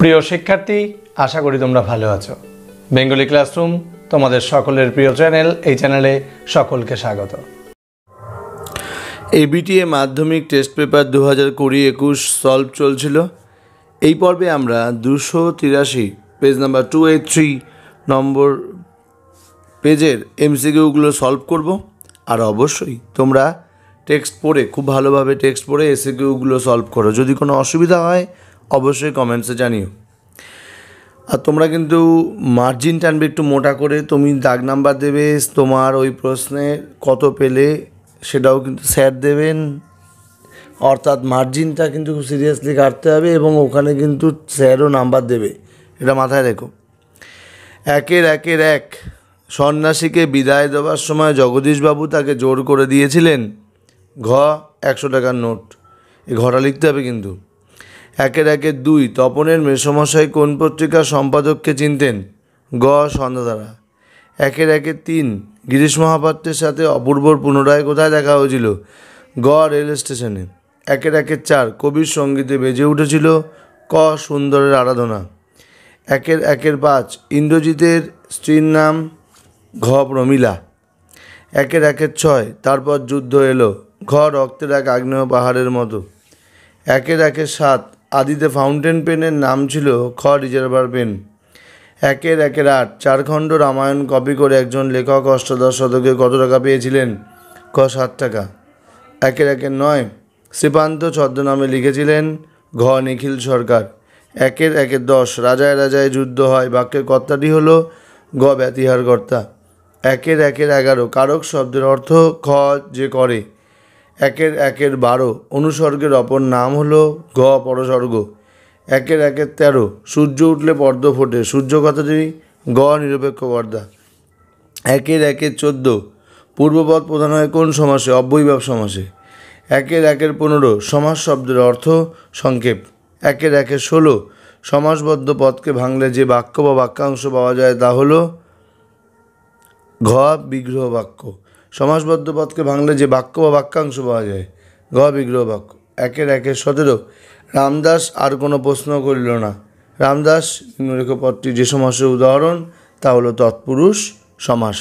প্রিয় শিক্ষার্থী আশা করি তোমরা ভালো আছো বেঙ্গলি ক্লাসরুম তোমাদের সকলের প্রিয় চ্যানেল এই চ্যানেলে সকলকে স্বাগত এবিটিএ মাধ্যমিক টেস্ট পেপার দু হাজার কুড়ি একুশ সলভ চলছিল এই পর্বে আমরা দুশো তিরাশি page number two eight three number পেজের এমসিকিউগুলো সলভ করব আর অবশ্যই তোমরা টেক্সট পড়ে খুব ভালোভাবে টেক্সট পড়ে এসিকিউগুলো সলভ করো যদি কোনো অসুবিধা হয় অবশ্যই কমেন্টসে জানিও আর তোমরা কিন্তু মার্জিন টানবে একটু মোটা করে তুমি দাগ নাম্বার দেবে তোমার ওই প্রশ্নে কত পেলে সেটাও কিন্তু স্যার দেবেন অর্থাৎ মার্জিনটা কিন্তু খুব সিরিয়াসলি কাটতে হবে এবং ওখানে কিন্তু স্যারও নাম্বার দেবে এটা মাথায় রেখো একের একের এক সন্ন্যাসীকে বিদায় দেওয়ার সময় জগদীশবাবু তাকে জোর করে দিয়েছিলেন ঘ একশো টাকার নোট এ ঘটা লিখতে হবে কিন্তু একের একের দুই তপনের মেসমশাই কোন পত্রিকার সম্পাদককে চিনতেন গ সন্ধ্যাধারা একের একের তিন গিরিশ মহাপাত্রের সাথে অপূর্বর পুনরায় কোথায় দেখা হয়েছিল গ রেল স্টেশনে একের একের চার কবির সঙ্গীতে বেজে উঠেছিল ক সুন্দরের আরাধনা একের একের পাঁচ ইন্দ্রজিতের স্ত্রীর নাম ঘ প্রমিলা একের একের ছয় তারপর যুদ্ধ এলো ঘ রক্তের এক আগ্নেয় পাহাড়ের মতো একের একের সাত আদিতে ফাউন্টেন পেনের নাম ছিল খ রিজার্ভার পেন একের একের আট চারখণ্ড রামায়ণ কপি করে একজন লেখক অষ্টাদশ শতকে কত টাকা পেয়েছিলেন ক সাত টাকা একের একের নয় শ্রীপান্ত ছদ্মনামে লিখেছিলেন ঘ নিখিল সরকার একের একের দশ রাজায় রাজায় যুদ্ধ হয় বাক্যের কর্তাটি হল গ ব্যতিহার কর্তা একের একের এগারো কারক শব্দের অর্থ খ যে করে একের একের বারো অনুসর্গের অপর নাম হলো গ পরসর্গ একের একের তেরো সূর্য উঠলে পর্দ ফোটে সূর্য কথা যদি গ নিরপেক্ষ পর্দা একের একের চোদ্দ পূর্বপদ প্রধান হয় কোন সমাসে অব্যয়ভাব সমাসে একের একের পনেরো সমাস শব্দের অর্থ সংক্ষেপ একের একের ষোলো সমাসবদ্ধ পদকে ভাঙলে যে বাক্য বা বাক্যাংশ পাওয়া যায় তা হল ঘ বিগ্রহ বাক্য সমাসবদ্ধ পদকে ভাঙলে যে বাক্য বা বাক্যাংশ পাওয়া যায় গ বিগ্রহ বাক্য একের একের সতেরো রামদাস আর কোনো প্রশ্ন করিল না রামদাস নিম্নলেখ পদটি যে সমাসের উদাহরণ তা হলো তৎপুরুষ সমাস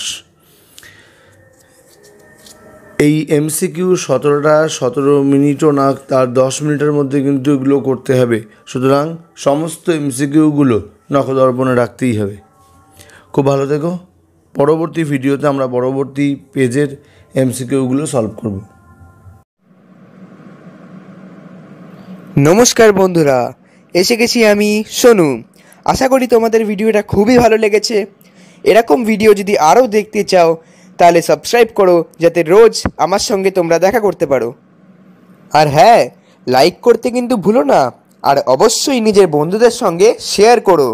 এই এমসিকিউ সতেরোটা সতেরো মিনিটও না তার দশ মিনিটের মধ্যে কিন্তু এগুলো করতে হবে সুতরাং সমস্ত এমসিকিউগুলো নখদর্পণে রাখতেই হবে খুব ভালো থেকো পরবর্তী ভিডিওতে আমরা পরবর্তী পেজের এমসিকিউগুলো সলভ করব নমস্কার বন্ধুরা এসে গেছি আমি সোনু আশা করি তোমাদের ভিডিওটা খুবই ভালো লেগেছে এরকম ভিডিও যদি আরও দেখতে চাও তাহলে সাবস্ক্রাইব করো যাতে রোজ আমার সঙ্গে তোমরা দেখা করতে পারো আর হ্যাঁ লাইক করতে কিন্তু ভুলো না আর অবশ্যই নিজের বন্ধুদের সঙ্গে শেয়ার করো